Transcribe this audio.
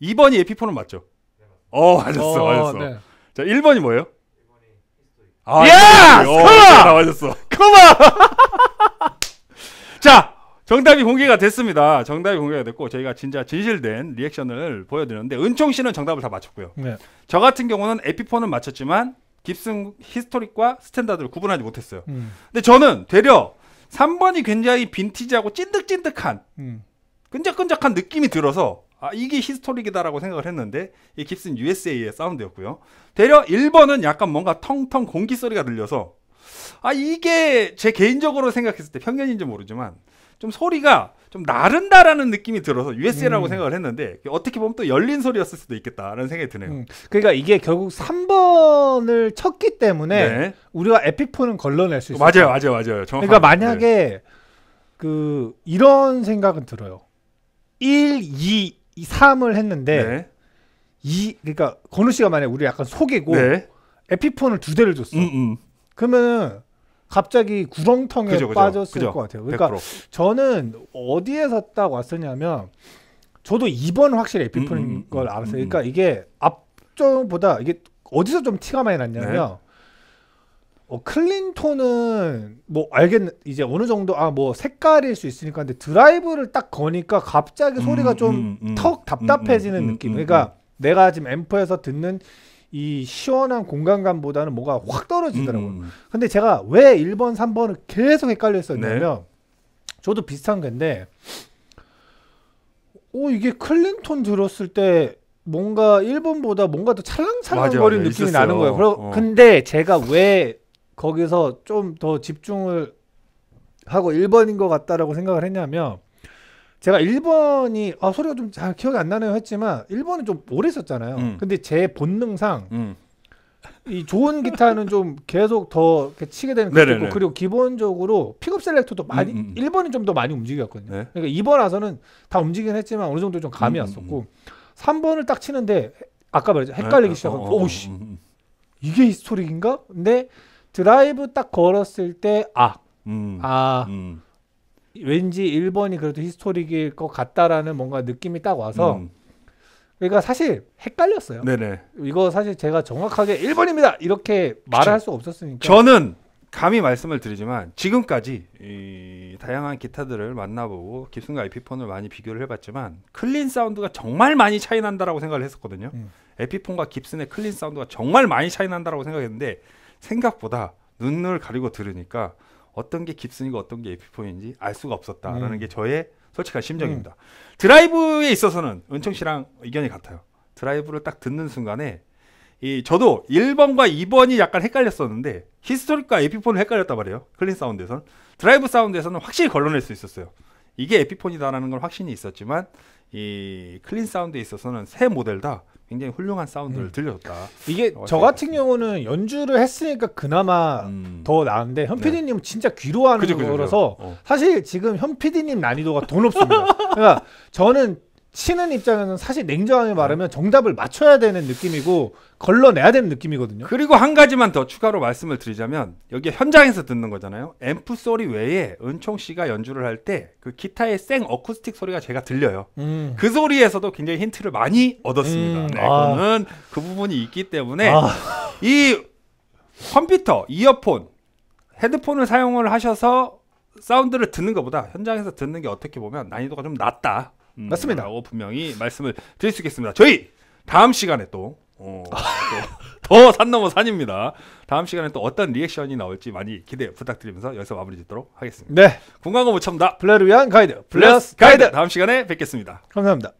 2번이 에피포는 맞죠? 어, 맞았어. 어, 맞았어. 네. 자, 1번이 뭐예요? 1번이 아, 야! 네, 네. 어, 네, 맞았어. 컴온! 자, 정답이 공개가 됐습니다. 정답이 공개가 됐고 저희가 진짜 진실된 리액션을 보여드렸는데 은총 씨는 정답을 다 맞췄고요. 네. 저 같은 경우는 에피폰은 맞췄지만 깁슨 히스토릭과 스탠다드를 구분하지 못했어요. 음. 근데 저는 되려 3번이 굉장히 빈티지하고 찐득찐득한 음. 끈적끈적한 느낌이 들어서 아, 이게 히스토릭이다라고 생각을 했는데 이 깁슨 USA의 사운드였고요. 대려 1번은 약간 뭔가 텅텅 공기 소리가 들려서 아 이게 제 개인적으로 생각했을 때평견인지 모르지만 좀 소리가 좀 나른다라는 느낌이 들어서 USA라고 음. 생각을 했는데 어떻게 보면 또 열린 소리였을 수도 있겠다라는 생각이 드네요. 음. 그러니까 이게 결국 3번을 쳤기 때문에 네. 우리가 에픽폰은 걸러낼 수 있어요. 맞아요, 맞아요, 맞아요. 그러니까 만약에 네. 그 이런 생각은 들어요. 1, 2, 이 3을 했는데 네. 이 그러니까 건우 씨가 만약 우리 약간 속이고 네. 에피폰을 두 대를 줬어. 음, 음. 그러면 은 갑자기 구렁텅이에 그죠, 빠졌을 그죠. 것 같아요. 그러니까 100%. 저는 어디에서 딱 왔었냐면 저도 이번 확실히 에피폰인 음, 음, 음 걸 음, 알았어요. 그러니까 이게 앞쪽보다 이게 어디서 좀 티가 많이 났냐면 네. 어, 클린톤은 뭐 알겠 이제 어느 정도 아 뭐 색깔일 수 있으니까 근데 드라이브를 딱 거니까 갑자기 음, 소리가 좀턱 음, 음, 음. 답답해지는 음, 음, 느낌. 그러니까 내가 지금 앰프에서 듣는 이 시원한 공간감보다는 뭐가 확 떨어지더라고요. 근데 제가 왜 1번, 3번을 계속 헷갈려 했었냐면 네. 저도 비슷한 건데 오 어, 이게 클린톤 들었을 때 뭔가 1번보다 뭔가 더 찰랑찰랑거리는 느낌이 있었어요. 나는 거예요. 그러, 어. 근데 제가 왜 거기서 좀 더 집중을 하고 1번인 것 같다라고 생각을 했냐면 제가 1번이 아 소리가 좀 잘 기억이 안 나네요 했지만 1번은 좀 오래 썼잖아요. 음. 근데 제 본능상 음. 이 좋은 기타는 좀 계속 더 이렇게 치게 되는 것 같고 그리고 기본적으로 픽업 셀렉터도 많이 음, 1번이 음, 음. 좀더 많이 움직였거든요. 네. 그러니까 2번 와서는 다 움직이긴 했지만 어느 정도 좀 감이 음, 왔었고 음, 3번을 딱 치는데 아까 말했죠 헷갈리기 네, 시작하고 어, 어, 어 오씨 이게 이 스토리인가? 근데 드라이브 딱 걸었을 때 아, 음, 아 음. 왠지 1번이 그래도 히스토릭일 것 같다라는 뭔가 느낌이 딱 와서 음. 그러니까 사실 헷갈렸어요. 네네. 이거 사실 제가 정확하게 1번입니다. 이렇게 말할 수 없었으니까. 저는 감히 말씀을 드리지만 지금까지 이 다양한 기타들을 만나보고 깁슨과 에피폰을 많이 비교를 해봤지만 클린 사운드가 정말 많이 차이 난다라고 생각을 했었거든요. 음. 에피폰과 깁슨의 클린 사운드가 정말 많이 차이 난다라고 생각했는데 생각보다 눈을 가리고 들으니까 어떤 게 깁슨이고 어떤 게에피폰인지알 수가 없었다라는 음. 게 저의 솔직한 심정입니다. 음. 드라이브에 있어서는 은총 씨랑 의견이 같아요. 드라이브를 딱 듣는 순간에 이 저도 1번과 2번이 약간 헷갈렸었는데 히스토리과 에피폰을 헷갈렸단 말이에요. 클린 사운드에서는 드라이브 사운드에서는 확실히 걸러낼 수 있었어요. 이게 에피폰이다라는 걸 확신이 있었지만 이 클린 사운드에 있어서는 새 모델 다 굉장히 훌륭한 사운드를 음. 들려줬다. 이게 저 같은 경우는 연주를 했으니까 그나마 음. 더 나은데 현 PD님은 네. 진짜 귀로 하는 그죠, 거라서 어. 사실 지금 현 PD님 난이도가 돈 없습니다. 그러니까 저는 치는 입장에서는 사실 냉정하게 말하면 정답을 맞춰야 되는 느낌이고 걸러내야 되는 느낌이거든요. 그리고 한 가지만 더 추가로 말씀을 드리자면 여기 현장에서 듣는 거잖아요. 앰프 소리 외에 은총 씨가 연주를 할 때 그 기타의 생 어쿠스틱 소리가 제가 들려요. 음. 그 소리에서도 굉장히 힌트를 많이 얻었습니다. 음. 네, 아. 그거는 그 부분이 있기 때문에 아. 이 컴퓨터, 이어폰, 헤드폰을 사용을 하셔서 사운드를 듣는 것보다 현장에서 듣는 게 어떻게 보면 난이도가 좀 낮다. 음, 맞습니다. 라고 분명히 말씀을 드릴 수 있겠습니다. 저희 다음 시간에 또 어, 더산 넘어 산입니다. 다음 시간에 또 어떤 리액션이 나올지 많이 기대 부탁드리면서 여기서 마무리 짓도록 하겠습니다. 네. 공간과 못 참다. 플레를 위한 가이드. 플레스 가이드. 가이드. 다음 시간에 뵙겠습니다. 감사합니다.